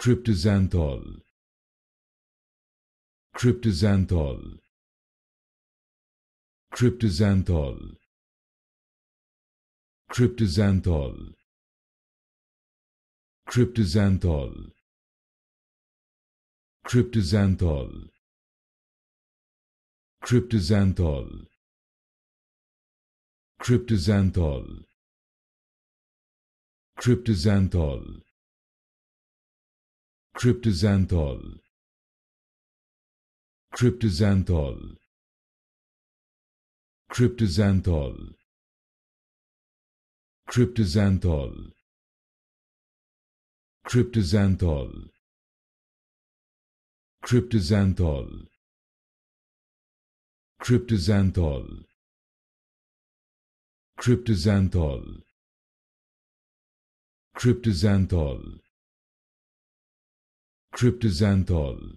cryptoxanthol cryptoxanthol cryptoxanthol cryptoxanthol cryptoxanthol cryptoxanthol cryptoxanthol cryptoxanthol cryptoxanthol Cryptoxanthol Cryptoxanthol Cryptoxanthol Cryptoxanthol Cryptoxanthol Cryptoxanthol Cryptoxanthol Cryptoxanthol Cryptoxanthol tryptozanthol